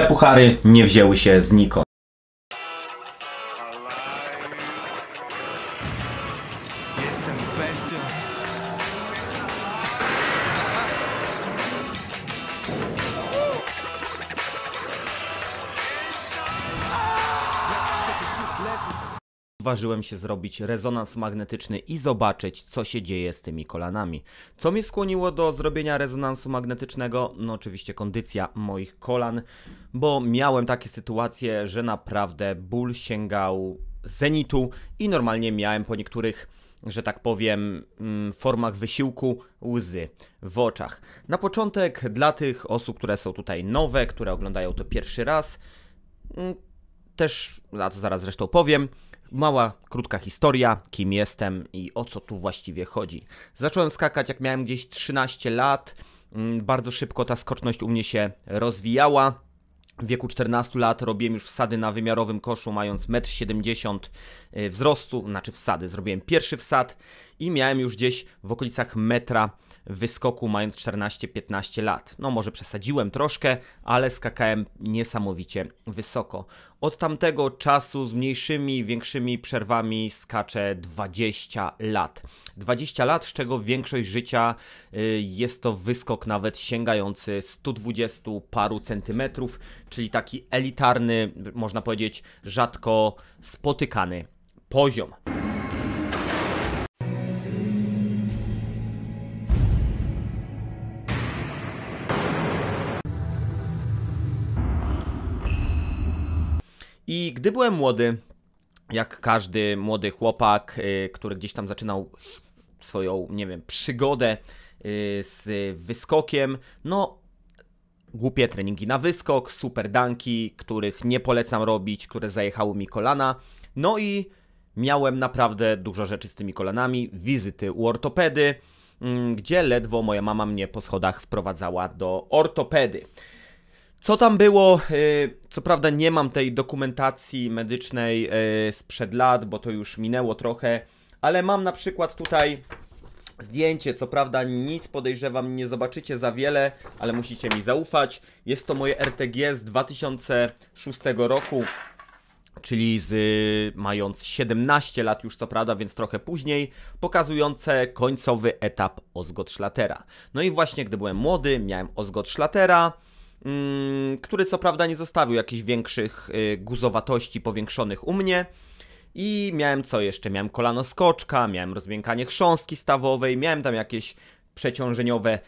te puchary nie wzięły się znikąd. odważyłem się zrobić rezonans magnetyczny i zobaczyć, co się dzieje z tymi kolanami. Co mnie skłoniło do zrobienia rezonansu magnetycznego? No oczywiście kondycja moich kolan, bo miałem takie sytuacje, że naprawdę ból sięgał zenitu i normalnie miałem po niektórych że tak powiem, mm, formach wysiłku łzy w oczach. Na początek, dla tych osób, które są tutaj nowe, które oglądają to pierwszy raz, mm, też, a to zaraz zresztą powiem, mała, krótka historia, kim jestem i o co tu właściwie chodzi. Zacząłem skakać jak miałem gdzieś 13 lat, mm, bardzo szybko ta skoczność u mnie się rozwijała. W wieku 14 lat robiłem już wsady na wymiarowym koszu, mając 1,70 m y, wzrostu, znaczy wsady. Zrobiłem pierwszy wsad i miałem już gdzieś w okolicach metra wyskoku mając 14-15 lat. No może przesadziłem troszkę, ale skakałem niesamowicie wysoko. Od tamtego czasu z mniejszymi, większymi przerwami skaczę 20 lat. 20 lat, z czego większość życia y, jest to wyskok nawet sięgający 120 paru centymetrów, czyli taki elitarny, można powiedzieć, rzadko spotykany poziom. I gdy byłem młody, jak każdy młody chłopak, y, który gdzieś tam zaczynał swoją, nie wiem, przygodę y, z wyskokiem, no głupie treningi na wyskok, super danki, których nie polecam robić, które zajechały mi kolana. No i miałem naprawdę dużo rzeczy z tymi kolanami, wizyty u ortopedy, mm, gdzie ledwo moja mama mnie po schodach wprowadzała do ortopedy. Co tam było? E, co prawda nie mam tej dokumentacji medycznej e, sprzed lat, bo to już minęło trochę, ale mam na przykład tutaj zdjęcie. Co prawda nic podejrzewam, nie zobaczycie za wiele, ale musicie mi zaufać. Jest to moje RTG z 2006 roku, czyli z, e, mając 17 lat już co prawda, więc trochę później, pokazujące końcowy etap Ozgot Szlatera. No i właśnie gdy byłem młody, miałem Ozgot Szlatera, Mm, który co prawda nie zostawił jakichś większych y, guzowatości powiększonych u mnie. I miałem co jeszcze? Miałem kolano skoczka, miałem rozmiękanie chrząstki stawowej, miałem tam jakieś przeciążeniowe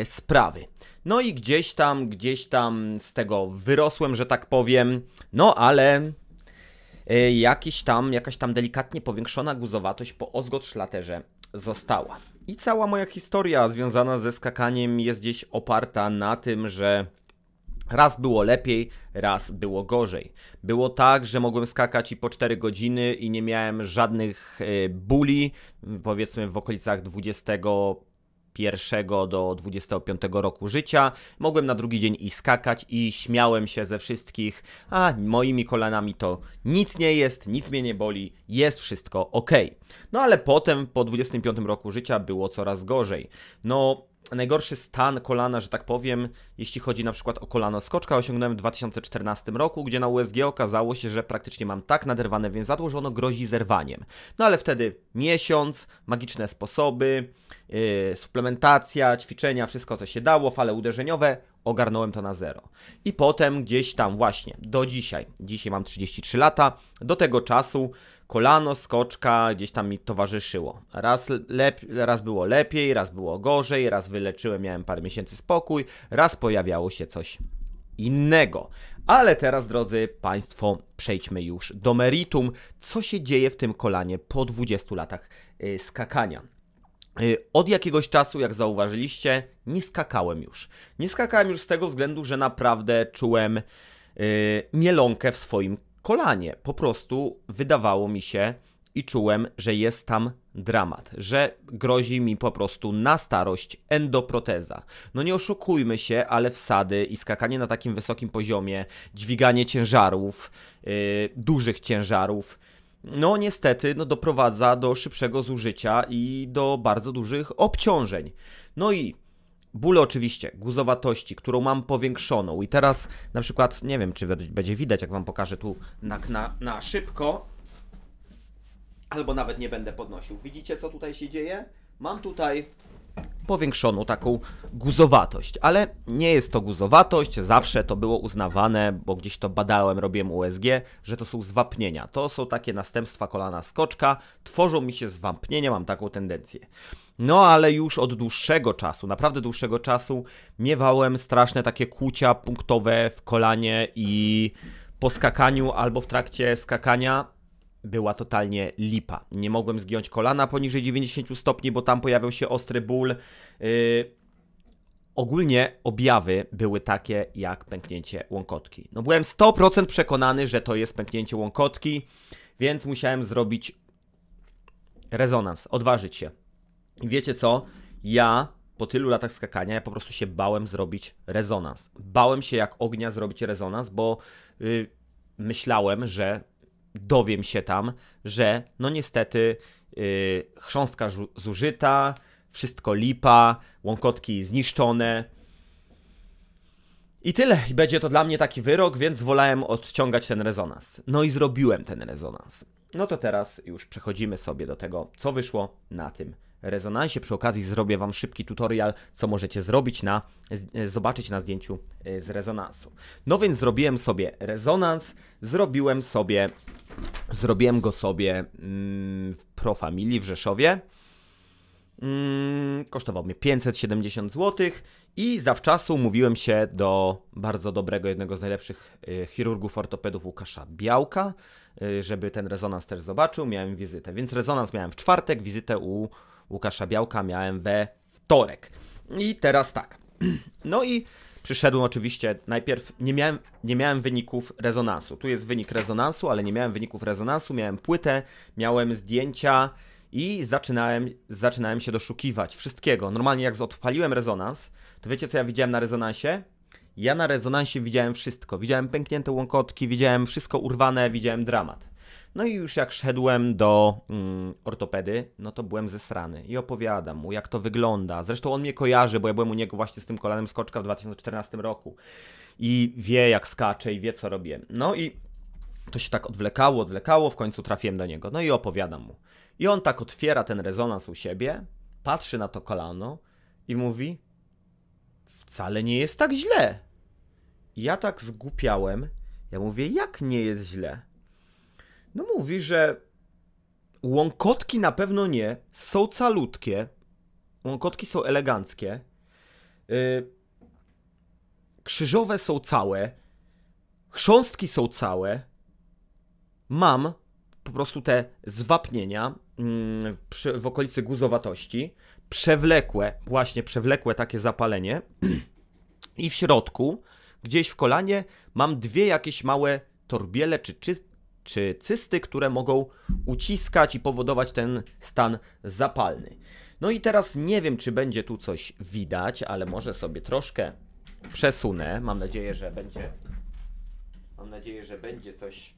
y, sprawy. No i gdzieś tam, gdzieś tam z tego wyrosłem, że tak powiem, no ale y, jakiś tam, jakaś tam delikatnie powiększona guzowatość po ozgotszlaterze została. I cała moja historia związana ze skakaniem jest gdzieś oparta na tym, że Raz było lepiej, raz było gorzej. Było tak, że mogłem skakać i po 4 godziny i nie miałem żadnych e, bóli, powiedzmy w okolicach 21 pierwszego do 25 roku życia. Mogłem na drugi dzień i skakać i śmiałem się ze wszystkich, a moimi kolanami to nic nie jest, nic mnie nie boli, jest wszystko ok. No ale potem po 25 roku życia było coraz gorzej. No najgorszy stan kolana, że tak powiem, jeśli chodzi na przykład o kolano skoczka, osiągnąłem w 2014 roku, gdzie na USG okazało się, że praktycznie mam tak naderwane więzadło, że ono grozi zerwaniem. No ale wtedy miesiąc, magiczne sposoby, yy, suplementacja, ćwiczenia, wszystko co się dało, fale uderzeniowe, ogarnąłem to na zero. I potem gdzieś tam właśnie, do dzisiaj, dzisiaj mam 33 lata, do tego czasu kolano, skoczka gdzieś tam mi towarzyszyło. Raz, raz było lepiej, raz było gorzej, raz wyleczyłem, miałem parę miesięcy spokój, raz pojawiało się coś innego. Ale teraz, drodzy Państwo, przejdźmy już do meritum, co się dzieje w tym kolanie po 20 latach y, skakania. Y, od jakiegoś czasu, jak zauważyliście, nie skakałem już. Nie skakałem już z tego względu, że naprawdę czułem yy, mielonkę w swoim kolanie. Po prostu wydawało mi się i czułem, że jest tam dramat, że grozi mi po prostu na starość endoproteza. No nie oszukujmy się, ale wsady i skakanie na takim wysokim poziomie, dźwiganie ciężarów, yy, dużych ciężarów, no niestety no, doprowadza do szybszego zużycia i do bardzo dużych obciążeń. No i bóle oczywiście, guzowatości, którą mam powiększoną i teraz na przykład, nie wiem czy będzie widać, jak Wam pokażę tu na, na, na szybko, albo nawet nie będę podnosił. Widzicie co tutaj się dzieje? Mam tutaj powiększoną taką guzowatość, ale nie jest to guzowatość, zawsze to było uznawane, bo gdzieś to badałem, robiłem USG, że to są zwapnienia. To są takie następstwa kolana skoczka, tworzą mi się zwapnienia, mam taką tendencję. No ale już od dłuższego czasu, naprawdę dłuższego czasu, miewałem straszne takie kłucia punktowe w kolanie i po skakaniu albo w trakcie skakania była totalnie lipa. Nie mogłem zgiąć kolana poniżej 90 stopni, bo tam pojawiał się ostry ból. Yy... Ogólnie objawy były takie jak pęknięcie łąkotki. No byłem 100% przekonany, że to jest pęknięcie łąkotki, więc musiałem zrobić rezonans, odważyć się. I wiecie co? Ja po tylu latach skakania, ja po prostu się bałem zrobić rezonans. Bałem się jak ognia zrobić rezonans, bo yy, myślałem, że dowiem się tam, że no niestety yy, chrząstka zużyta, wszystko lipa, łąkotki zniszczone. I tyle. I będzie to dla mnie taki wyrok, więc wolałem odciągać ten rezonans. No i zrobiłem ten rezonans. No to teraz już przechodzimy sobie do tego, co wyszło na tym rezonansie. Przy okazji zrobię Wam szybki tutorial, co możecie zrobić na, e, zobaczyć na zdjęciu e, z rezonansu. No więc zrobiłem sobie rezonans, zrobiłem sobie, zrobiłem go sobie mm, w Profamilii w Rzeszowie. Mm, kosztował mnie 570 zł i zawczasu mówiłem się do bardzo dobrego, jednego z najlepszych e, chirurgów ortopedów Łukasza Białka, żeby ten rezonans też zobaczył. Miałem wizytę, więc rezonans miałem w czwartek, wizytę u Łukasza Białka miałem we wtorek. I teraz tak. No i przyszedłem oczywiście najpierw, nie miałem, nie miałem wyników rezonansu. Tu jest wynik rezonansu, ale nie miałem wyników rezonansu, miałem płytę, miałem zdjęcia i zaczynałem, zaczynałem się doszukiwać wszystkiego. Normalnie jak odpaliłem rezonans, to wiecie co ja widziałem na rezonansie? Ja na rezonansie widziałem wszystko. Widziałem pęknięte łąkotki, widziałem wszystko urwane, widziałem dramat. No i już jak szedłem do mm, ortopedy, no to byłem zesrany i opowiadam mu, jak to wygląda. Zresztą on mnie kojarzy, bo ja byłem u niego właśnie z tym kolanem skoczka w 2014 roku i wie, jak skacze i wie, co robię. No i to się tak odwlekało, odwlekało, w końcu trafiłem do niego. No i opowiadam mu. I on tak otwiera ten rezonans u siebie, patrzy na to kolano i mówi: Wcale nie jest tak źle. I ja tak zgłupiałem. Ja mówię: Jak nie jest źle? No mówi, że łąkotki na pewno nie, są calutkie, łąkotki są eleganckie, y, krzyżowe są całe, chrząstki są całe, mam po prostu te zwapnienia mm, w okolicy guzowatości, przewlekłe, właśnie przewlekłe takie zapalenie i w środku, gdzieś w kolanie, mam dwie jakieś małe torbiele czy, czy czy cysty, które mogą uciskać i powodować ten stan zapalny. No i teraz nie wiem, czy będzie tu coś widać, ale może sobie troszkę przesunę. Mam nadzieję, że będzie. Mam nadzieję, że będzie coś.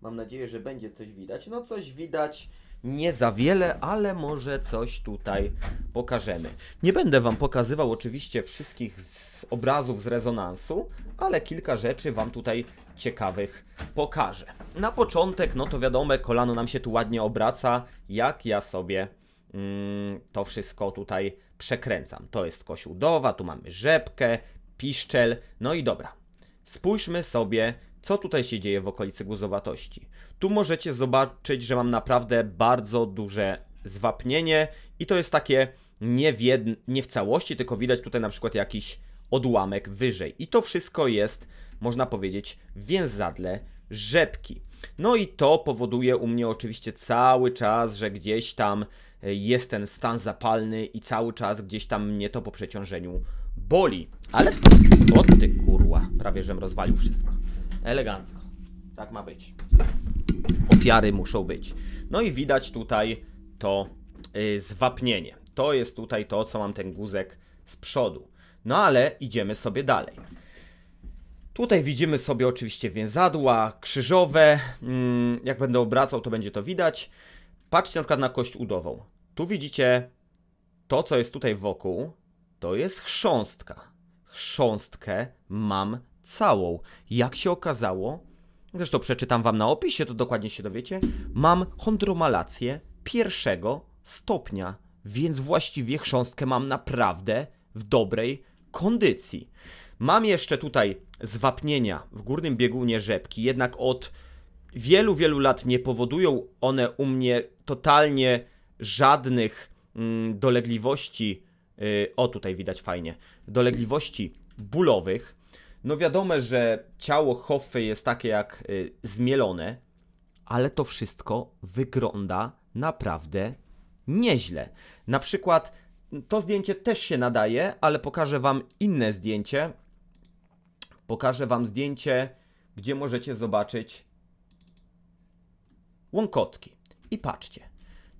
Mam nadzieję, że będzie coś widać. No coś widać nie za wiele, ale może coś tutaj pokażemy. Nie będę wam pokazywał oczywiście wszystkich obrazów z rezonansu, ale kilka rzeczy Wam tutaj ciekawych pokażę. Na początek, no to wiadomo, kolano nam się tu ładnie obraca, jak ja sobie mm, to wszystko tutaj przekręcam. To jest kość udowa, tu mamy rzepkę, piszczel, no i dobra. Spójrzmy sobie, co tutaj się dzieje w okolicy guzowatości. Tu możecie zobaczyć, że mam naprawdę bardzo duże zwapnienie i to jest takie nie w, nie w całości, tylko widać tutaj na przykład jakiś odłamek wyżej. I to wszystko jest, można powiedzieć, więzadle rzepki. No i to powoduje u mnie oczywiście cały czas, że gdzieś tam e, jest ten stan zapalny i cały czas gdzieś tam mnie to po przeciążeniu boli. Ale o ty kurła, prawie żem rozwalił wszystko. Elegancko. Tak ma być. Ofiary muszą być. No i widać tutaj to yy, zwapnienie. To jest tutaj to, co mam ten guzek z przodu. No ale idziemy sobie dalej. Tutaj widzimy sobie oczywiście więzadła krzyżowe. Mm, jak będę obracał, to będzie to widać. Patrzcie na przykład na kość udową. Tu widzicie to, co jest tutaj wokół. To jest chrząstka. Chrząstkę mam całą. Jak się okazało, zresztą przeczytam wam na opisie, to dokładnie się dowiecie, mam chondromalację pierwszego stopnia, więc właściwie chrząstkę mam naprawdę w dobrej kondycji. Mam jeszcze tutaj zwapnienia w górnym biegunie rzepki, jednak od wielu, wielu lat nie powodują one u mnie totalnie żadnych mm, dolegliwości. Y, o, tutaj widać fajnie. Dolegliwości bólowych. No wiadomo, że ciało Hoffy jest takie jak y, zmielone, ale to wszystko wygląda naprawdę nieźle. Na przykład to zdjęcie też się nadaje, ale pokażę Wam inne zdjęcie. Pokażę Wam zdjęcie, gdzie możecie zobaczyć łąkotki. I patrzcie,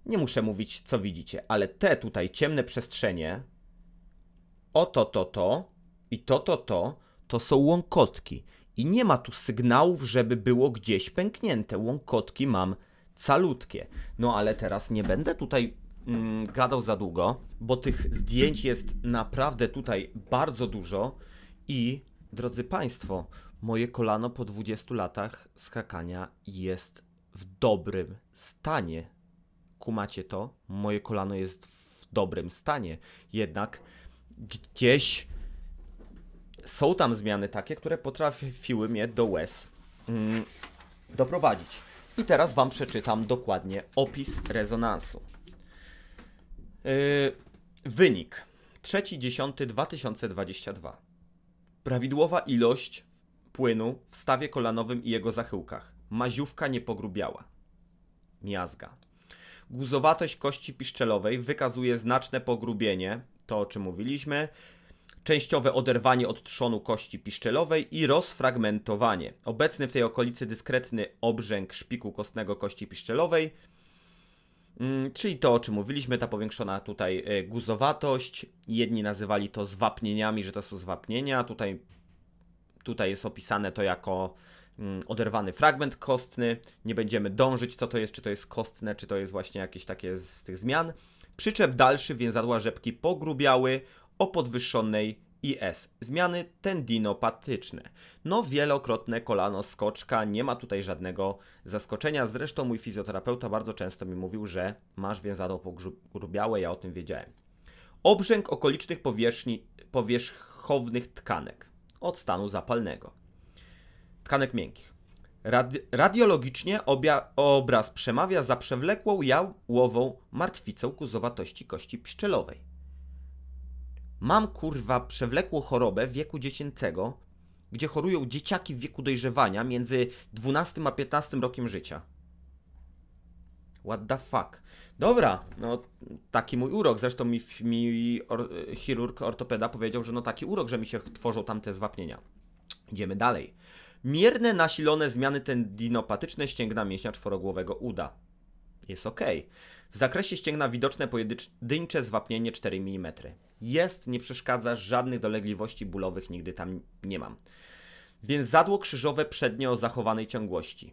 nie muszę mówić co widzicie, ale te tutaj ciemne przestrzenie, oto to to i to to to, to są łąkotki. I nie ma tu sygnałów, żeby było gdzieś pęknięte. Łąkotki mam calutkie. No ale teraz nie będę tutaj Mm, gadał za długo, bo tych zdjęć jest naprawdę tutaj bardzo dużo i, drodzy Państwo, moje kolano po 20 latach skakania jest w dobrym stanie. Kumacie to? Moje kolano jest w dobrym stanie. Jednak gdzieś są tam zmiany takie, które potrafiły mnie do łez mm, doprowadzić. I teraz Wam przeczytam dokładnie opis rezonansu. Yy, wynik 3.10.2022. Prawidłowa ilość płynu w stawie kolanowym i jego zachyłkach. Maziówka nie pogrubiała. Miazga. Guzowatość kości piszczelowej wykazuje znaczne pogrubienie, to o czym mówiliśmy, częściowe oderwanie od trzonu kości piszczelowej i rozfragmentowanie. Obecny w tej okolicy dyskretny obrzęk szpiku kostnego kości piszczelowej Mm, czyli to, o czym mówiliśmy, ta powiększona tutaj e, guzowatość. Jedni nazywali to zwapnieniami, że to są zwapnienia. Tutaj, tutaj jest opisane to jako mm, oderwany fragment kostny. Nie będziemy dążyć, co to jest, czy to jest kostne, czy to jest właśnie jakieś takie z tych zmian. Przyczep dalszy więc zadła rzepki pogrubiały o podwyższonej i S. Zmiany tendinopatyczne. No wielokrotne kolano skoczka, nie ma tutaj żadnego zaskoczenia. Zresztą mój fizjoterapeuta bardzo często mi mówił, że masz więzadło pogrubiałe, ja o tym wiedziałem. Obrzęk okolicznych powierzchni, powierzchownych tkanek od stanu zapalnego. Tkanek miękkich. radiologicznie obraz przemawia za przewlekłą jałową martwicą kuzowatości kości pszczelowej. Mam kurwa przewlekłą chorobę wieku dziecięcego, gdzie chorują dzieciaki w wieku dojrzewania między 12 a 15 rokiem życia. What the fuck? Dobra, no taki mój urok. Zresztą mi, mi or, chirurg ortopeda powiedział, że no taki urok, że mi się tworzą tamte zwapnienia. Idziemy dalej. Mierne nasilone zmiany tendinopatyczne ścięgna mięśnia czworogłowego uda. Jest ok. W zakresie ścięgna widoczne pojedyncze zwapnienie 4 mm. Jest, nie przeszkadza, żadnych dolegliwości bólowych nigdy tam nie mam. Więc zadło krzyżowe przednie o zachowanej ciągłości.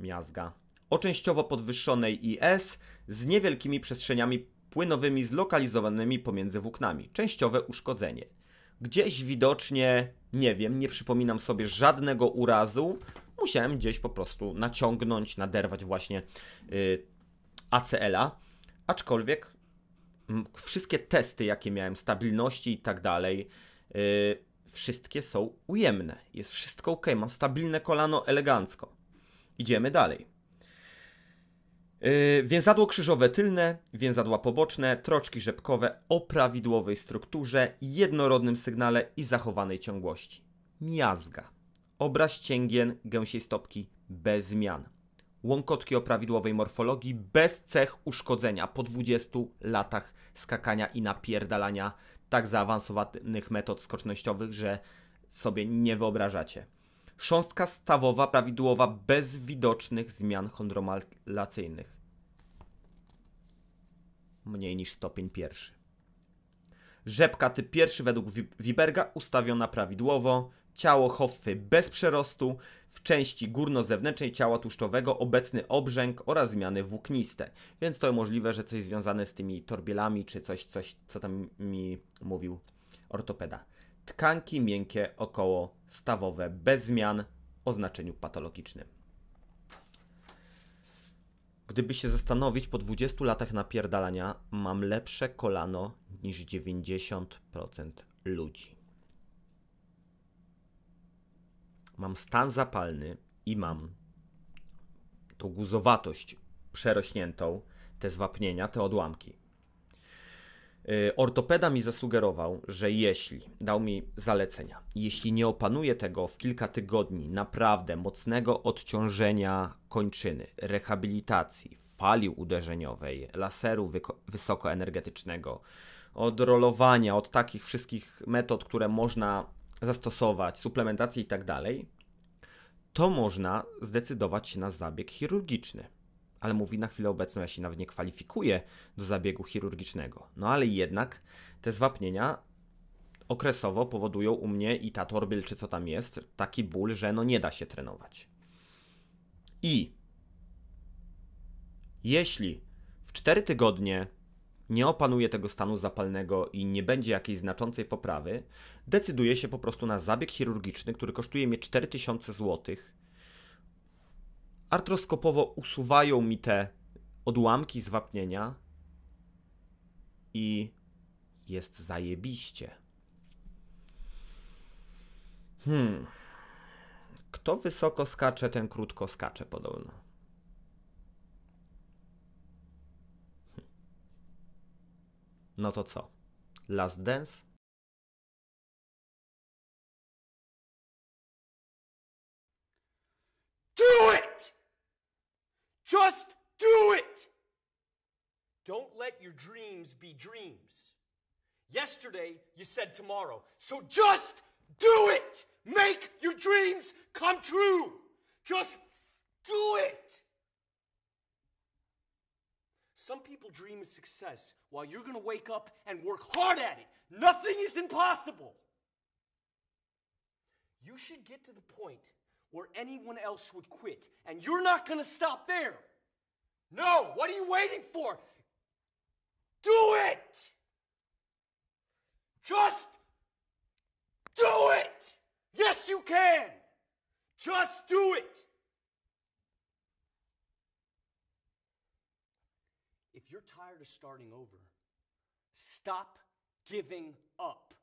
Miazga. O częściowo podwyższonej IS z niewielkimi przestrzeniami płynowymi zlokalizowanymi pomiędzy włóknami. Częściowe uszkodzenie. Gdzieś widocznie, nie wiem, nie przypominam sobie żadnego urazu, musiałem gdzieś po prostu naciągnąć, naderwać właśnie y, ACL-a, aczkolwiek wszystkie testy, jakie miałem, stabilności i tak dalej, y, wszystkie są ujemne. Jest wszystko ok, mam stabilne kolano elegancko. Idziemy dalej. Yy, więzadło krzyżowe tylne, więzadła poboczne, troczki rzepkowe o prawidłowej strukturze, jednorodnym sygnale i zachowanej ciągłości. Miazga. Obraz cięgien gęsiej stopki bez zmian łąkotki o prawidłowej morfologii bez cech uszkodzenia po 20 latach skakania i napierdalania tak zaawansowanych metod skocznościowych, że sobie nie wyobrażacie. Sząstka stawowa prawidłowa bez widocznych zmian chondromalacyjnych. Mniej niż stopień pierwszy. Rzepka typ pierwszy według Wiberga ustawiona prawidłowo, ciało Hoffy bez przerostu, w części górno-zewnętrznej ciała tłuszczowego obecny obrzęk oraz zmiany włókniste. Więc to możliwe, że coś związane z tymi torbielami, czy coś, coś co tam mi mówił ortopeda. Tkanki miękkie około stawowe bez zmian o znaczeniu patologicznym. Gdyby się zastanowić, po 20 latach napierdalania mam lepsze kolano niż 90% ludzi. mam stan zapalny i mam tą guzowatość przerośniętą, te zwapnienia, te odłamki. Y, ortopeda mi zasugerował, że jeśli, dał mi zalecenia, jeśli nie opanuję tego w kilka tygodni naprawdę mocnego odciążenia kończyny, rehabilitacji, fali uderzeniowej, laseru wysokoenergetycznego, odrolowania, od takich wszystkich metod, które można zastosować suplementację i tak dalej, to można zdecydować się na zabieg chirurgiczny. Ale mówi na chwilę obecną, ja się nawet nie kwalifikuję do zabiegu chirurgicznego. No ale jednak te zwapnienia okresowo powodują u mnie i ta torbil, czy co tam jest, taki ból, że no nie da się trenować. I jeśli w 4 tygodnie nie opanuje tego stanu zapalnego i nie będzie jakiejś znaczącej poprawy, decyduje się po prostu na zabieg chirurgiczny, który kosztuje mnie 4000 zł. Artroskopowo usuwają mi te odłamki zwapnienia i jest zajebiście. Hmm. Kto wysoko skacze, ten krótko skacze podobno. No to co? Last Dance? Do it! Just do it! Don't let your dreams be dreams. Yesterday, you said tomorrow. So just do it! Make your dreams come true! Just do it! Some people dream of success while you're going to wake up and work hard at it. Nothing is impossible. You should get to the point where anyone else would quit, and you're not going to stop there. No, what are you waiting for? Do it! Just do it! Yes, you can! Just do it! tired of starting over. Stop giving up.